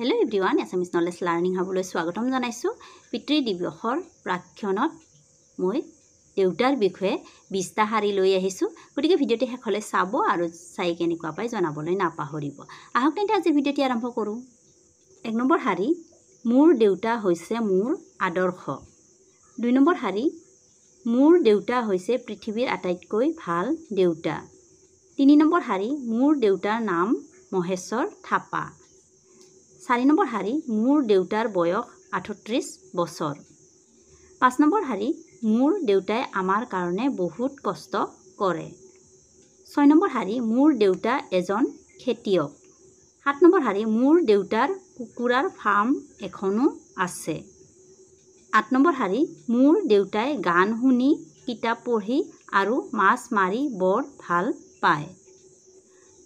hello' everyone Assamese knowledge learning হ'বলৈ স্বাগতম জনাইছোঁ পিতৃ দিৱসৰ প্ৰাক্ষণত মই দেউতাৰ বিষয়ে বিছটা শাৰী লৈ আহিছোঁ গতিকে ভিডিঅ'টো শেষলৈ চাব আৰু চাই কেনেকুৱা পায় জনাবলৈ নাপাহৰিব আহক তেন্তে আজি ভিডিঅ'টি আৰম্ভ কৰোঁ এক নম্বৰ শাৰী মোৰ দেউতা হৈছে মোৰ আদৰ্শ দুই নম্বৰ শাৰী মোৰ দেউতা হৈছে পৃথিৱীৰ আটাইতকৈ ভাল দেউতা তিনি নম্বৰ শাৰী মোৰ দেউতাৰ নাম মহেশ্বৰ থাপা চাৰি নম্বৰ শাৰী মোৰ দেউতাৰ বয়স আঠত্ৰিছ বছৰ পাঁচ নম্বৰ শাৰী মোৰ দেউতাই আমাৰ কাৰণে বহুত কষ্ট কৰে ছয় নম্বৰ শাৰী মোৰ দেউতা এজন খেতিয়ক সাত নম্বৰ শাৰী মোৰ দেউতাৰ কুকুৰাৰ ফাৰ্ম এখনো আছে আঠ নম্বৰ শাৰী মোৰ দেউতাই গান শুনি কিতাপ পঢ়ি আৰু মাছ মাৰি বৰ ভাল পায়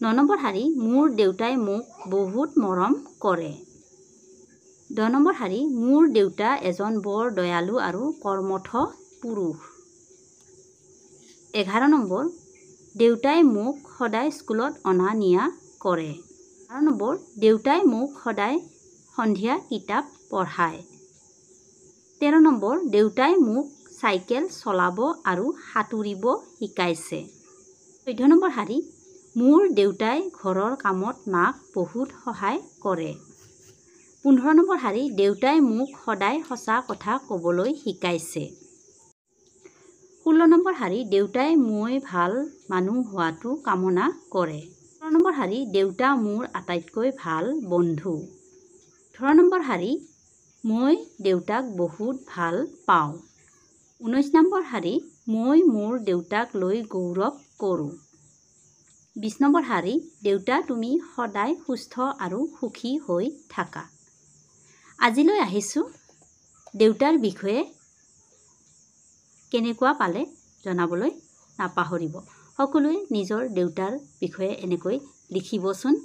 নম্বৰ শাৰী মোৰ দেউতাই মোক বহুত মৰম কৰে দহ নম্বৰ শাৰী মোৰ দেউতা এজন বৰ দয়ালু আৰু কৰ্মঠ পুৰুষ এঘাৰ নম্বৰ দেউতাই মোক সদায় স্কুলত অনা নিয়া কৰে বাৰ নম্বৰ দেউতাই মোক সদায় সন্ধিয়া কিতাপ পঢ়ায় তেৰ নম্বৰ দেউতাই মোক চাইকেল চলাব আৰু সাঁতুৰিব শিকাইছে চৈধ্য নম্বৰ শাৰী মোৰ দেউতাই ঘৰৰ কামত মাক বহুত সহায় কৰে পোন্ধৰ নম্বৰ শাৰী দেউতাই মোক সদায় সঁচা কথা ক'বলৈ শিকাইছে ষোল্ল নম্বৰ শাৰী দেউতাই মই ভাল মানুহ হোৱাটো কামনা কৰে ওঠৰ নম্বৰ শাৰী দেউতা মোৰ আটাইতকৈ ভাল বন্ধু ওঠৰ নম্বৰ শাৰী মই দেউতাক বহুত ভাল পাওঁ ঊনৈছ নম্বৰ শাৰী মই মোৰ দেউতাক লৈ গৌৰৱ কৰোঁ বিষ্ণৱৰ শাৰী দেউতা তুমি সদায় সুস্থ আৰু সুখী হৈ থাকা আজিলৈ আহিছোঁ দেউতাৰ বিষয়ে কেনেকুৱা পালে জনাবলৈ নাপাহৰিব সকলোৱে নিজৰ দেউতাৰ বিষয়ে এনেকৈ লিখিবচোন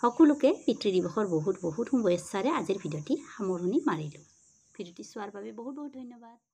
সকলোকে পিতৃ দিৱসৰ বহুত বহুত শুভেচ্ছাৰে আজিৰ ভিডিঅ'টি সামৰণি মাৰিলোঁ ভিডিঅ'টি চোৱাৰ বাবে বহুত বহুত ধন্যবাদ